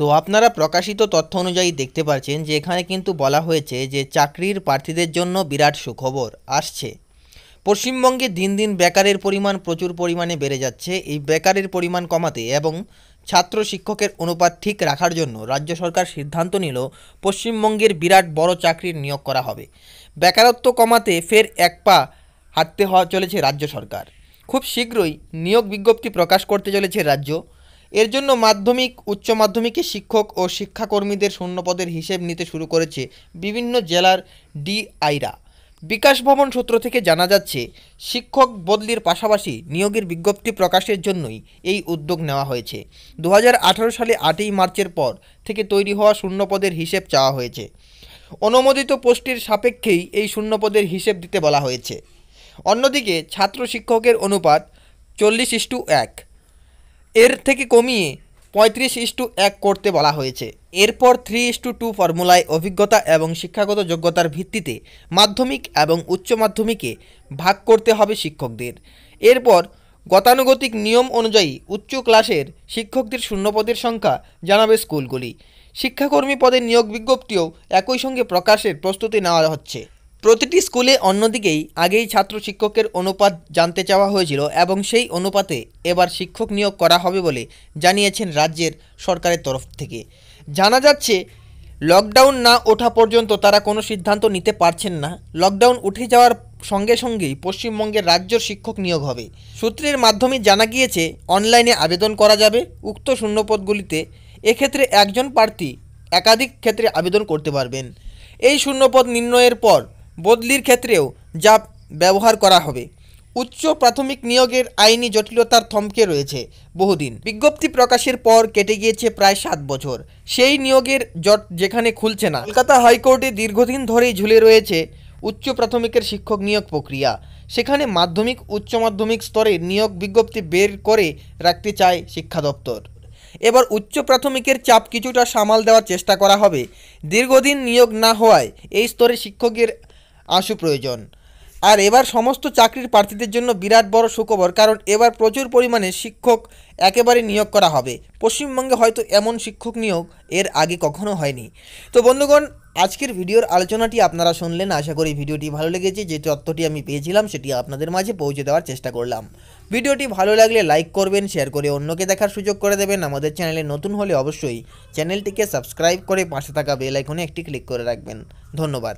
তো আপনারা প্রকাশিত তথ্য অনুযায়ী দেখতে পাচ্ছেন যে এখানে কিন্তু বলা হয়েছে যে চাকরির প্রার্থীদের জন্য বিরাট সুখবর আসছে পশ্চিমবঙ্গে দিন দিন বেকারের পরিমাণ প্রচুর পরিমাণে বেড়ে যাচ্ছে এই বেকারের পরিমাণ কমাতে এবং ছাত্র শিক্ষকের অনুপাত ঠিক রাখার জন্য রাজ্য সরকার সিদ্ধান্ত নিল পশ্চিমবঙ্গের বিরাট বড় চাকরির নিয়োগ করা হবে বেকারত্ব কমাতে ফের এক পা হাঁটতে হওয়া চলেছে রাজ্য সরকার খুব শীঘ্রই নিয়োগ বিজ্ঞপ্তি প্রকাশ করতে চলেছে রাজ্য এর জন্য মাধ্যমিক উচ্চ মাধ্যমিকে শিক্ষক ও শিক্ষাকর্মীদের শূন্যপদের হিসেব নিতে শুরু করেছে বিভিন্ন জেলার ডিআইরা বিকাশ ভবন সূত্র থেকে জানা যাচ্ছে শিক্ষক বদলির পাশাপাশি নিয়োগের বিজ্ঞপ্তি প্রকাশের জন্যই এই উদ্যোগ নেওয়া হয়েছে দু সালে আটই মার্চের পর থেকে তৈরি হওয়া শূন্যপদের হিসেব চাওয়া হয়েছে অনুমোদিত পোস্টের সাপেক্ষেই এই শূন্যপদের হিসেব দিতে বলা হয়েছে অন্যদিকে ছাত্র শিক্ষকের অনুপাত চল্লিশ ইস্টু এক এর থেকে কমিয়ে পঁয়ত্রিশ ইস টু এক করতে বলা হয়েছে এরপর থ্রি ইস টু ফর্মুলায় অভিজ্ঞতা এবং শিক্ষাগত যোগ্যতার ভিত্তিতে মাধ্যমিক এবং উচ্চ মাধ্যমিকে ভাগ করতে হবে শিক্ষকদের এরপর গতানুগতিক নিয়ম অনুযায়ী উচ্চ ক্লাসের শিক্ষকদের শূন্যপদের সংখ্যা জানাবে স্কুলগুলি শিক্ষাকর্মী পদের নিয়োগ বিজ্ঞপ্তিও একই সঙ্গে প্রকাশের প্রস্তুতি নেওয়া হচ্ছে প্রতিটি স্কুলে অন্যদিকেই আগেই ছাত্র শিক্ষকের অনুপাত জানতে চাওয়া হয়েছিল এবং সেই অনুপাতে এবার শিক্ষক নিয়োগ করা হবে বলে জানিয়েছেন রাজ্যের সরকারের তরফ থেকে জানা যাচ্ছে লকডাউন না ওঠা পর্যন্ত তারা কোনো সিদ্ধান্ত নিতে পারছেন না লকডাউন উঠে যাওয়ার সঙ্গে সঙ্গেই পশ্চিমবঙ্গের রাজ্য শিক্ষক নিয়োগ হবে সূত্রের মাধ্যমে জানা গিয়েছে অনলাইনে আবেদন করা যাবে উক্ত শূন্যপদগুলিতে এক্ষেত্রে একজন প্রার্থী একাধিক ক্ষেত্রে আবেদন করতে পারবেন এই শূন্যপদ নির্ণয়ের পর বদলির ক্ষেত্রেও যা ব্যবহার করা হবে উচ্চ প্রাথমিক নিয়োগের আইনি জটিলতার থমকে রয়েছে বহুদিন বিজ্ঞপ্তি প্রকাশের পর কেটে গিয়েছে প্রায় সাত বছর সেই নিয়োগের জট যেখানে খুলছে না কলকাতা হাইকোর্টে দীর্ঘদিন ধরেই ঝুলে রয়েছে উচ্চ প্রাথমিকের শিক্ষক নিয়োগ প্রক্রিয়া সেখানে মাধ্যমিক উচ্চ মাধ্যমিক স্তরে নিয়োগ বিজ্ঞপ্তি বের করে রাখতে চায় শিক্ষা দপ্তর এবার উচ্চ প্রাথমিকের চাপ কিছুটা সামাল দেওয়ার চেষ্টা করা হবে দীর্ঘদিন নিয়োগ না হওয়ায় এই স্তরে শিক্ষকের আশু প্রয়োজন আর এবার সমস্ত চাকরির প্রার্থীদের জন্য বিরাট বড় সুখবর কারণ এবার প্রচুর পরিমাণে শিক্ষক একেবারে নিয়োগ করা হবে পশ্চিমবঙ্গে হয়তো এমন শিক্ষক নিয়োগ এর আগে কখনো হয়নি তো বন্ধুগণ আজকের ভিডিওর আলোচনাটি আপনারা শুনলেন আশা করি ভিডিওটি ভালো লেগেছে যে তথ্যটি আমি পেয়েছিলাম সেটি আপনাদের মাঝে পৌঁছে দেওয়ার চেষ্টা করলাম ভিডিওটি ভালো লাগলে লাইক করবেন শেয়ার করে অন্যকে দেখার সুযোগ করে দেবেন আমাদের চ্যানেলে নতুন হলে অবশ্যই চ্যানেলটিকে সাবস্ক্রাইব করে পাশে থাকা বেল আইকনে একটি ক্লিক করে রাখবেন ধন্যবাদ